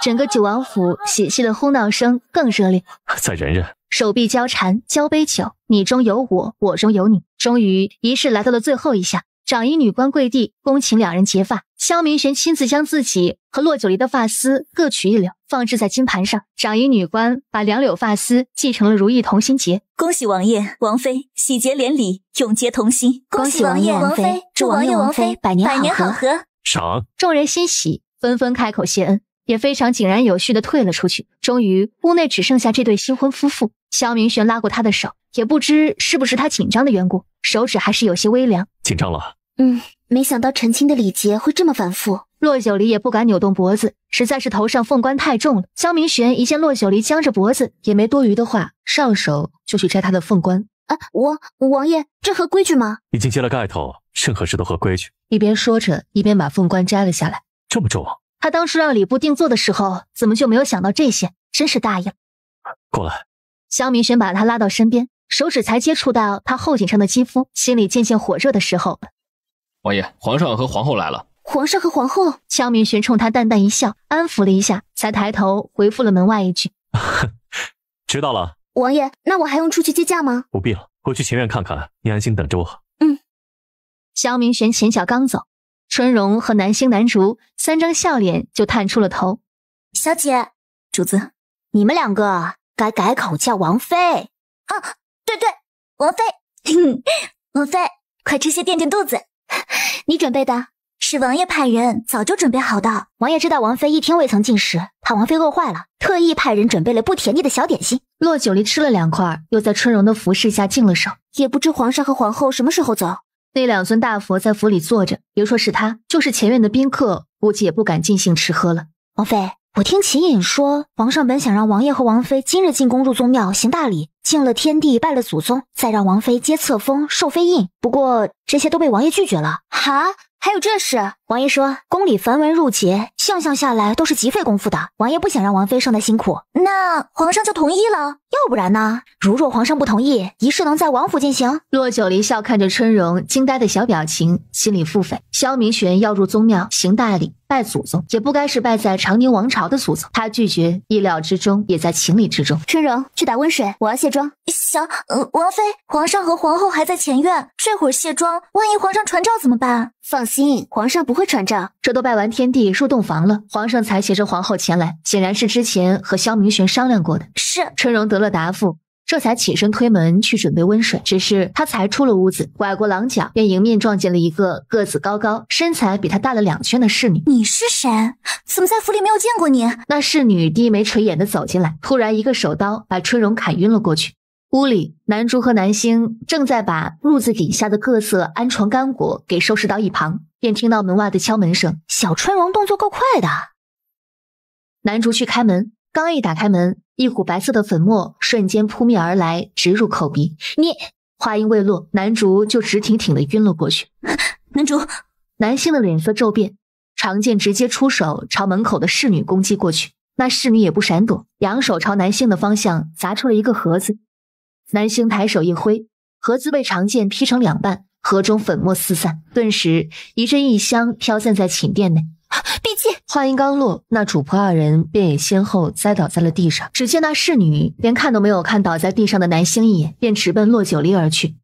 整个九王府喜气的哄闹声更热烈。再忍忍。手臂交缠，交杯酒，你中有我，我中有你。终于仪式来到了最后一下，掌仪女官跪地恭请两人结发。萧明玄亲自将自己和洛九黎的发丝各取一绺，放置在金盘上。掌仪女官把两绺发丝系成了如意同心结。恭喜王爷王妃喜结连理，永结同心。恭喜王爷王妃，祝王爷王妃百年百年好合。赏。众人欣喜，纷纷开口谢恩，也非常井然有序的退了出去。终于，屋内只剩下这对新婚夫妇。萧明玄拉过他的手，也不知是不是他紧张的缘故，手指还是有些微凉。紧张了？嗯，没想到成亲的礼节会这么反复。骆九黎也不敢扭动脖子，实在是头上凤冠太重了。萧明玄一见骆九黎僵着脖子，也没多余的话，上手就去摘他的凤冠。啊，王王爷，这合规矩吗？已经揭了盖头，任何事都合规矩。一边说着，一边把凤冠摘了下来。这么重？他当初让礼部定做的时候，怎么就没有想到这些？真是大意了。过来。萧明玄把他拉到身边，手指才接触到他后颈上的肌肤，心里渐渐火热的时候，王爷、皇上和皇后来了。皇上和皇后，萧明玄冲他淡淡一笑，安抚了一下，才抬头回复了门外一句：*laughs* “知道了。”王爷，那我还用出去接驾吗？不必了，我去前院看看，你安心等着我。嗯。萧明玄前脚刚走，春荣和南星、南竹三张笑脸就探出了头：“小姐，主子，你们两个。”该改口叫王妃。啊，对对，王妃，*laughs* 王妃，快吃些垫垫肚子。你准备的？是王爷派人早就准备好的。王爷知道王妃一天未曾进食，怕王妃饿坏了，特意派人准备了不甜腻的小点心。洛九离吃了两块，又在春荣的服侍下净了手。也不知皇上和皇后什么时候走。那两尊大佛在府里坐着，别说是他，就是前院的宾客，估计也不敢尽兴吃喝了。王妃。我听秦隐说，皇上本想让王爷和王妃今日进宫入宗庙行大礼，敬了天地，拜了祖宗，再让王妃接册封、受妃印。不过这些都被王爷拒绝了。哈，还有这事？王爷说，宫里繁文缛节，项项下来都是极费功夫的。王爷不想让王妃受那辛苦，那皇上就同意了。要不然呢？如若皇上不同意，仪式能在王府进行？洛九黎笑看着春荣惊呆的小表情，心里腹诽：萧明玄要入宗庙行大礼拜祖宗，也不该是拜在长宁王朝的祖宗。他拒绝，意料之中，也在情理之中。春荣，去打温水，我要卸妆。行，王妃，皇上和皇后还在前院，这会儿卸妆，万一皇上传召怎么办？放心，皇上不会。会传召，这都拜完天地入洞房了，皇上才携着皇后前来，显然是之前和萧明玄商量过的。是春荣得了答复，这才起身推门去准备温水。只是他才出了屋子，拐过廊角，便迎面撞见了一个个子高高、身材比他大了两圈的侍女。你是谁？怎么在府里没有见过你？那侍女低眉垂眼的走进来，突然一个手刀把春荣砍晕了过去。屋里，男主和男星正在把褥子底下的各色鹌鹑干果给收拾到一旁，便听到门外的敲门声。小川王动作够快的。男主去开门，刚一打开门，一股白色的粉末瞬间扑面而来，直入口鼻。你话音未落，男主就直挺挺的晕了过去。男主，男星的脸色骤变，长剑直接出手朝门口的侍女攻击过去。那侍女也不闪躲，扬手朝男星的方向砸出了一个盒子。南星抬手一挥，盒子被长剑劈成两半，盒中粉末四散，顿时一阵异香飘散在寝殿内。闭气！话音刚落，那主仆二人便也先后栽倒在了地上。只见那侍女连看都没有看倒在地上的南星一眼，便直奔洛九黎而去。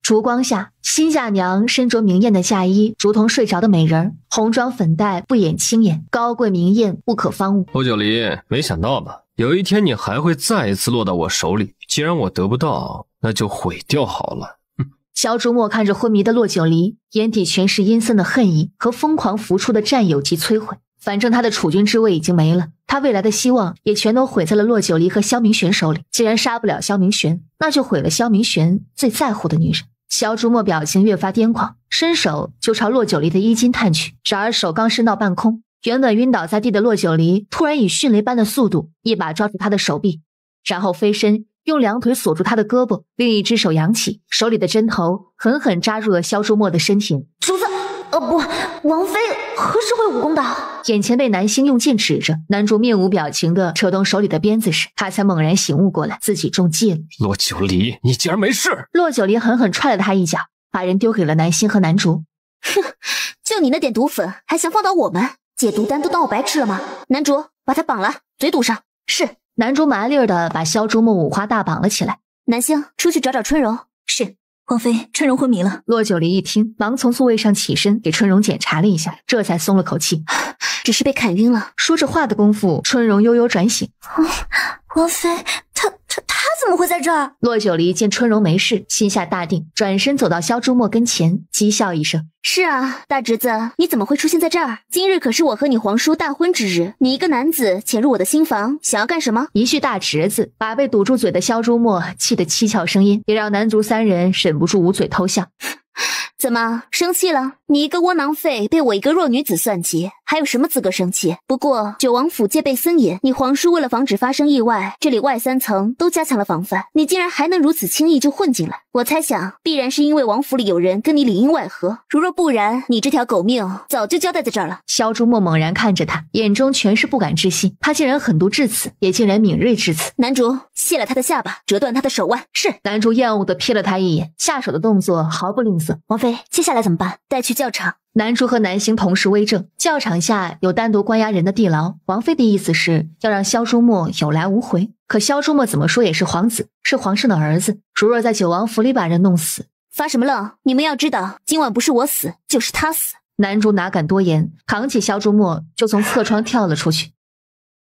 烛光下，新嫁娘身着明艳的嫁衣，如同睡着的美人，红妆粉黛不掩清眼，高贵明艳，不可方物。洛九黎，没想到吧？有一天你还会再一次落到我手里。既然我得不到，那就毁掉好了。肖竹墨看着昏迷的洛九黎，眼底全是阴森的恨意和疯狂浮出的占有及摧毁。反正他的储君之位已经没了，他未来的希望也全都毁在了洛九黎和萧明玄手里。既然杀不了萧明玄，那就毁了萧明玄最在乎的女人。肖竹墨表情越发癫狂，伸手就朝洛九黎的衣襟探去。然而手刚伸到半空，原本晕倒在地的洛九黎突然以迅雷般的速度一把抓住他的手臂，然后飞身。用两腿锁住他的胳膊，另一只手扬起手里的针头，狠狠扎入了萧周末的身体。主子，呃，不，王妃何时会武功的？眼前被南星用剑指着，男主面无表情的扯动手里的鞭子时，他才猛然醒悟过来，自己中计了。骆九黎，你竟然没事！骆九黎狠狠踹了他一脚，把人丢给了南星和男主。哼，就你那点毒粉，还想放倒我们？解毒丹都当我白吃了吗？男主把他绑了，嘴堵上。是。男主麻利儿的把萧珠墨五花大绑了起来。南星，出去找找春荣。是，王妃，春荣昏迷了。洛九黎一听，忙从座位上起身，给春荣检查了一下，这才松了口气。*sighs* 只是被砍晕了。说着话的功夫，春荣悠悠转醒。王妃，她他怎么会在这儿？洛九黎见春荣没事，心下大定，转身走到萧朱墨跟前，讥笑一声：“是啊，大侄子，你怎么会出现在这儿？今日可是我和你皇叔大婚之日，你一个男子潜入我的新房，想要干什么？”一句大侄子把被堵住嘴的萧朱墨气得七窍生烟，也让男足三人忍不住捂嘴偷笑。*laughs* 怎么，生气了？你一个窝囊废，被我一个弱女子算计？还有什么资格生气？不过九王府戒备森严，你皇叔为了防止发生意外，这里外三层都加强了防范，你竟然还能如此轻易就混进来，我猜想必然是因为王府里有人跟你里应外合，如若不然，你这条狗命早就交代在这儿了。萧珠墨猛然看着他，眼中全是不敢置信，他竟然狠毒至此，也竟然敏锐至此。男主卸了他的下巴，折断他的手腕。是男主厌恶的瞥了他一眼，下手的动作毫不吝啬。王妃，接下来怎么办？带去教场。男主和男星同时威震，教场下有单独关押人的地牢。王妃的意思是要让萧朱墨有来无回。可萧朱墨怎么说也是皇子，是皇上的儿子。如若在九王府里把人弄死，发什么愣？你们要知道，今晚不是我死，就是他死。男主哪敢多言，扛起萧朱墨就从侧窗跳了出去。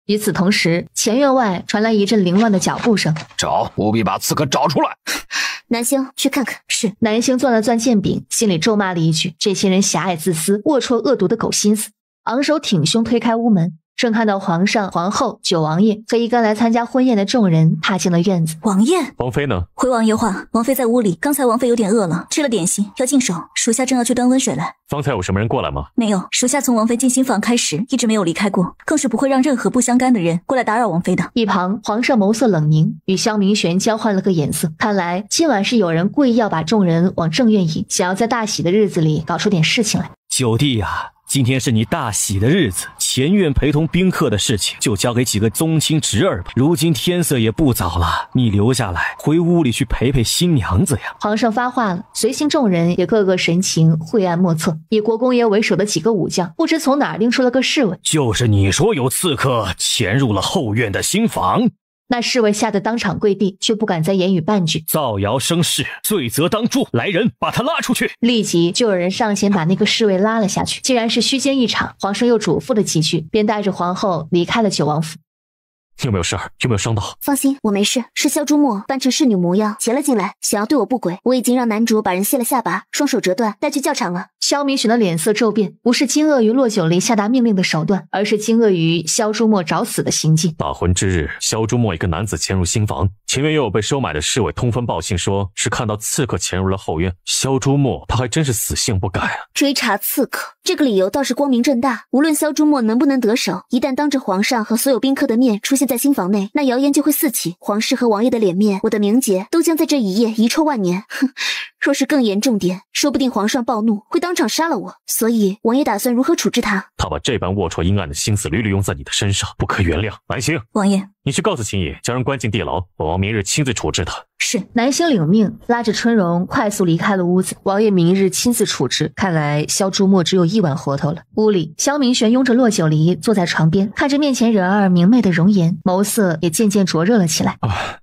与此同时，前院外传来一阵凌乱的脚步声。找，务必把刺客找出来。*laughs* 南星，去看看。是。南星攥了攥剑柄，心里咒骂了一句：“这些人狭隘自私、龌龊恶毒的狗心思。”昂首挺胸推开屋门。正看到皇上、皇后、九王爷和一个来参加婚宴的众人踏进了院子。王爷，王妃呢？回王爷话，王妃在屋里。刚才王妃有点饿了，吃了点心，要净手。属下正要去端温水来。方才有什么人过来吗？没有，属下从王妃进新房开始，一直没有离开过，更是不会让任何不相干的人过来打扰王妃的。一旁，皇上眸色冷凝，与萧明玄交换了个眼色。看来今晚是有人故意要把众人往正院引，想要在大喜的日子里搞出点事情来。九弟呀，今天是你大喜的日子。前院陪同宾客的事情，就交给几个宗亲侄儿吧。如今天色也不早了，你留下来，回屋里去陪陪新娘子呀。皇上发话了，随行众人也个个神情晦暗莫测。以国公爷为首的几个武将，不知从哪儿拎出了个侍卫，就是你说有刺客潜入了后院的新房。那侍卫吓得当场跪地，却不敢再言语半句，造谣生事，罪责当诛。来人，把他拉出去！立即就有人上前把那个侍卫拉了下去。既然是虚惊一场，皇上又嘱咐了几句，便带着皇后离开了九王府。你有没有事儿？有没有伤到？放心，我没事。是萧珠墨扮成侍女模样潜了进来，想要对我不轨。我已经让男主把人卸了下巴，双手折断，带去教场了。萧明雪的脸色骤变，不是惊愕于骆九黎下达命令的手段，而是惊愕于萧珠墨找死的行径。大婚之日，萧珠墨一个男子潜入新房，前面又有被收买的侍卫通风报信，说是看到刺客潜入了后院。萧珠墨他还真是死性不改啊！追查刺客这个理由倒是光明正大，无论萧珠墨能不能得手，一旦当着皇上和所有宾客的面出现。在新房内，那谣言就会四起，皇室和王爷的脸面，我的名节，都将在这一夜遗臭万年。*laughs* 哼，若是更严重点，说不定皇上暴怒会当场杀了我。所以，王爷打算如何处置他？他把这般龌龊阴暗的心思屡屡用在你的身上，不可原谅。兰星，王爷，你去告诉秦野，将人关进地牢，本王明日亲自处置他。是南星领命，拉着春荣快速离开了屋子。王爷明日亲自处置，看来萧朱墨只有一碗活头了。屋里，萧明玄拥着洛九黎坐在床边，看着面前人儿明媚的容颜，眸色也渐渐灼热了起来。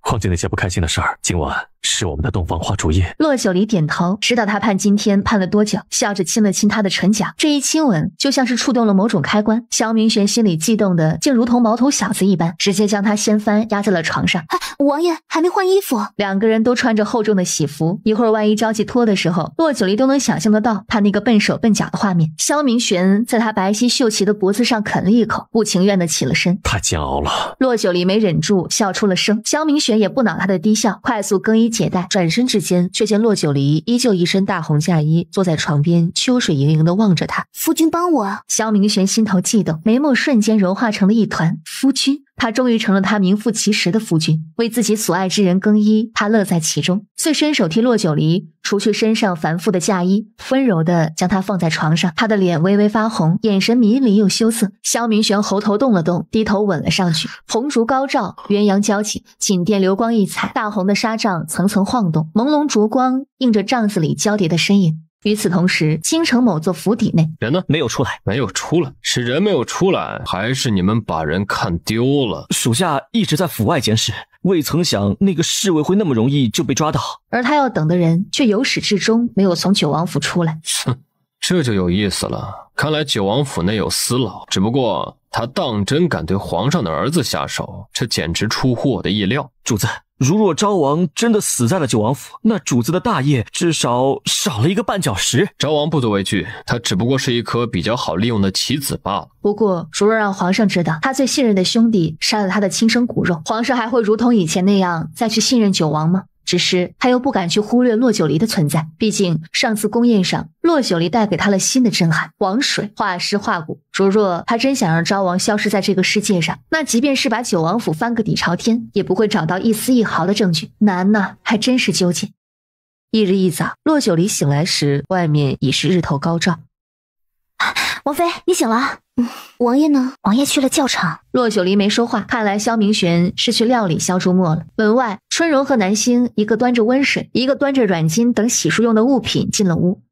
况且那些不开心的事儿，今晚是我们的洞房花烛夜。洛九黎点头，知道他盼今天盼了多久，笑着亲了亲他的唇角。这一亲吻就像是触动了某种开关，萧明玄心里悸动的竟如同毛头小子一般，直接将他掀翻压在了床上。哎，王爷还没换衣服。两个人都穿着厚重的喜服，一会儿万一着急脱的时候，洛九黎都能想象得到他那个笨手笨脚的画面。萧明玄在他白皙秀气的脖子上啃了一口，不情愿的起了身。太煎熬了。洛九黎没忍住笑出了声。萧明玄。也不恼他的低笑，快速更衣解带，转身之间，却见洛九离依旧一身大红嫁衣，坐在床边，秋水盈盈的望着他。夫君，帮我。萧明玄心头悸动，眉毛瞬间柔化成了一团。夫君。他终于成了他名副其实的夫君，为自己所爱之人更衣，他乐在其中，遂伸手替洛九黎除去身上繁复的嫁衣，温柔地将他放在床上。他的脸微微发红，眼神迷离又羞涩。萧明玄喉头动了动，低头吻了上去。红烛高照，鸳鸯交颈，锦殿流光溢彩，大红的纱帐层层晃动，朦胧烛光映着帐子里交叠的身影。与此同时，京城某座府邸内，人呢？没有出来，没有出来，是人没有出来，还是你们把人看丢了？属下一直在府外监视，未曾想那个侍卫会那么容易就被抓到，而他要等的人却由始至终没有从九王府出来。哼，这就有意思了。看来九王府内有私佬，只不过他当真敢对皇上的儿子下手，这简直出乎我的意料。主子。如若昭王真的死在了九王府，那主子的大业至少少了一个绊脚石。昭王不足为惧，他只不过是一颗比较好利用的棋子罢了。不过，如若让皇上知道他最信任的兄弟杀了他的亲生骨肉，皇上还会如同以前那样再去信任九王吗？只是他又不敢去忽略洛九离的存在，毕竟上次宫宴上，洛九离带给他了新的震撼。王水化尸化骨，如若他真想让昭王消失在这个世界上，那即便是把九王府翻个底朝天，也不会找到一丝一毫的证据。难呐，还真是纠结。翌日一早，洛九离醒来时，外面已是日头高照。王妃，你醒了。王爷呢？王爷去了教场。骆九黎没说话，看来萧明玄是去料理萧朱墨了。门外，春荣和南星一个端着温水，一个端着软巾等洗漱用的物品进了屋，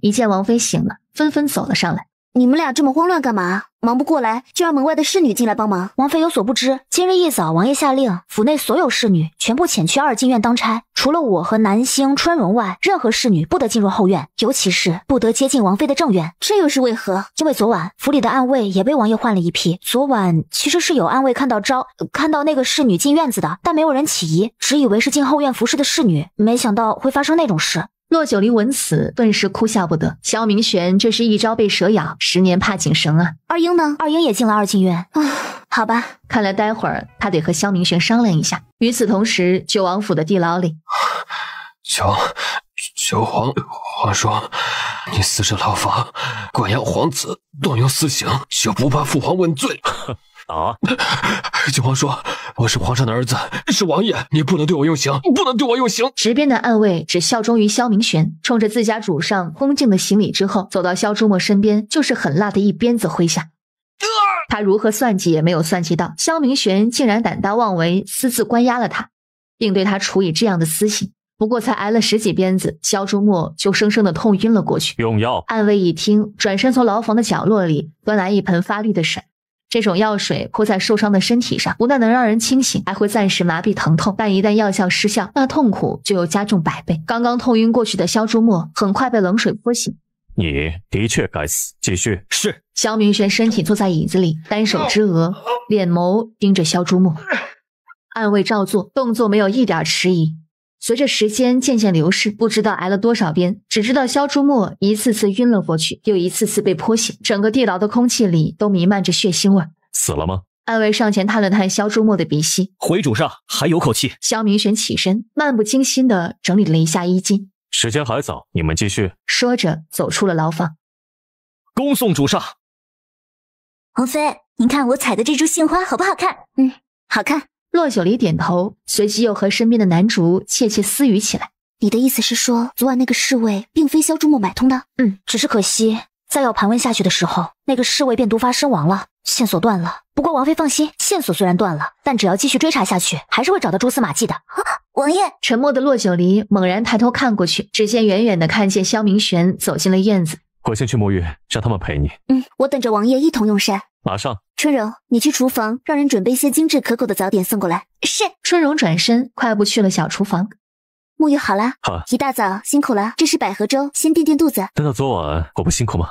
一见王妃醒了，纷纷走了上来。你们俩这么慌乱干嘛？忙不过来，就让门外的侍女进来帮忙。王妃有所不知，今日一早，王爷下令府内所有侍女全部遣去二进院当差，除了我和南星、春荣外，任何侍女不得进入后院，尤其是不得接近王妃的正院。这又是为何？因为昨晚府里的暗卫也被王爷换了一批。昨晚其实是有暗卫看到昭看到那个侍女进院子的，但没有人起疑，只以为是进后院服侍的侍女，没想到会发生那种事。洛九黎闻此，顿时哭笑不得。萧明玄，这是一朝被蛇咬，十年怕井绳啊！二英呢？二英也进了二进院。啊，好吧，看来待会儿他得和萧明玄商量一下。与此同时，九王府的地牢里，九九皇皇叔，你私设牢房，关押皇子，动用私刑，就不怕父皇问罪？啊！九皇叔，我是皇上的儿子，是王爷，你不能对我用刑，不能对我用刑！执鞭的暗卫只效忠于萧明玄，冲着自家主上恭敬的行礼之后，走到萧朱墨身边，就是狠辣的一鞭子挥下。他如何算计也没有算计到，萧明玄竟然胆大妄为，私自关押了他，并对他处以这样的私刑。不过才挨了十几鞭子，萧朱墨就生生的痛晕了过去。用药。暗卫一听，转身从牢房的角落里端来一盆发绿的水。这种药水泼在受伤的身体上，不但能让人清醒，还会暂时麻痹疼痛。但一旦药效失效，那痛苦就又加重百倍。刚刚痛晕过去的萧朱墨很快被冷水泼醒。你的确该死。继续。是。萧明轩身体坐在椅子里，单手支额，脸眸盯着萧朱墨。暗卫照做，动作没有一点迟疑。随着时间渐渐流逝，不知道挨了多少鞭，只知道萧朱墨一次次晕了过去，又一次次被泼醒。整个地牢的空气里都弥漫着血腥味。死了吗？暗卫上前探了探萧朱墨的鼻息，回主上还有口气。萧明玄起身，漫不经心地整理了一下衣襟。时间还早，你们继续。说着，走出了牢房。恭送主上。王妃，您看我采的这株杏花好不好看？嗯，好看。洛九离点头，随即又和身边的男竹窃窃私语起来。你的意思是说，昨晚那个侍卫并非萧珠木买通的？嗯，只是可惜，再要盘问下去的时候，那个侍卫便毒发身亡了，线索断了。不过王妃放心，线索虽然断了，但只要继续追查下去，还是会找到蛛丝马迹的。王爷，沉默的洛九离猛然抬头看过去，只见远远的看见萧明玄走进了院子。我先去沐浴，让他们陪你。嗯，我等着王爷一同用膳。马上。春荣，你去厨房让人准备些精致可口的早点送过来。是，春荣转身快步去了小厨房。沐浴好了，好，一大早辛苦了。这是百合粥，先垫垫肚子。等到昨晚我不辛苦吗？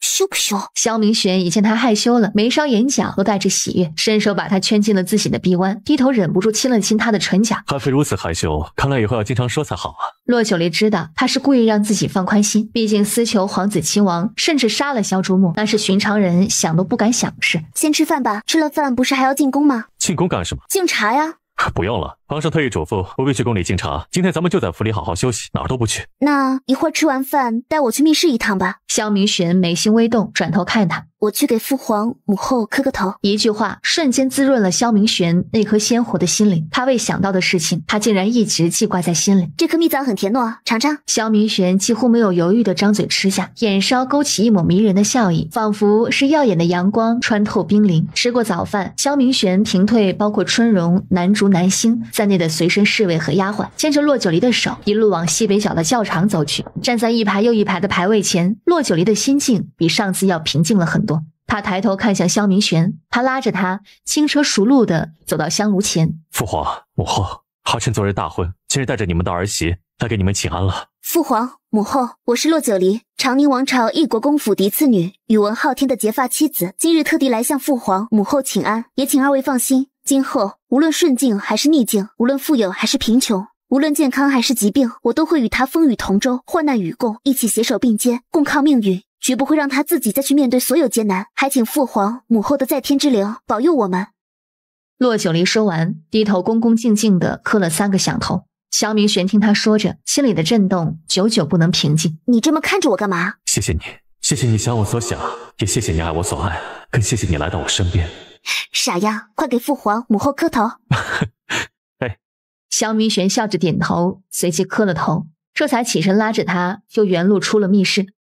羞不羞？萧明玄一见他害羞了，眉梢眼角都带着喜悦，伸手把他圈进了自己的臂弯，低头忍不住亲了亲他的唇角。还非如此害羞，看来以后要经常说才好啊。洛九黎知道他是故意让自己放宽心，毕竟私求皇子亲王，甚至杀了萧珠穆，那是寻常人想都不敢想的事。先吃饭吧，吃了饭不是还要进宫吗？进宫干什么？敬茶呀。*laughs* 不用了。皇上特意嘱咐我，必去宫里敬茶。今天咱们就在府里好好休息，哪儿都不去。那一会儿吃完饭，带我去密室一趟吧。萧明玄眉心微动，转头看他，我去给父皇母后磕个头。一句话瞬间滋润了萧明玄那颗鲜活的心灵。他未想到的事情，他竟然一直记挂在心里。这颗蜜枣很甜糯，尝尝。萧明玄几乎没有犹豫的张嘴吃下，眼梢勾起一抹迷人的笑意，仿佛是耀眼的阳光穿透冰凌。吃过早饭，萧明玄平退，包括春荣、南烛、南星。在内的随身侍卫和丫鬟牵着洛九离的手，一路往西北角的教场走去。站在一排又一排的牌位前，洛九离的心境比上次要平静了很多。他抬头看向萧明玄，他拉着他轻车熟路的走到香炉前。父皇、母后，孩臣昨日大婚，今日带着你们的儿媳来给你们请安了。父皇、母后，我是洛九离，长宁王朝一国公府嫡次女宇文昊天的结发妻子，今日特地来向父皇、母后请安，也请二位放心。今后无论顺境还是逆境，无论富有还是贫穷，无论健康还是疾病，我都会与他风雨同舟，患难与共，一起携手并肩，共抗命运，绝不会让他自己再去面对所有艰难。还请父皇、母后的在天之灵保佑我们。骆九黎说完，低头恭恭敬敬的磕了三个响头。萧明玄听他说着，心里的震动久久不能平静。你这么看着我干嘛？谢谢你，谢谢你想我所想，也谢谢你爱我所爱，更谢谢你来到我身边。*laughs* 傻样，快给父皇、母后磕头！*laughs* 哎，萧明玄笑着点头，随即磕了头，这才起身拉着他，又原路出了密室。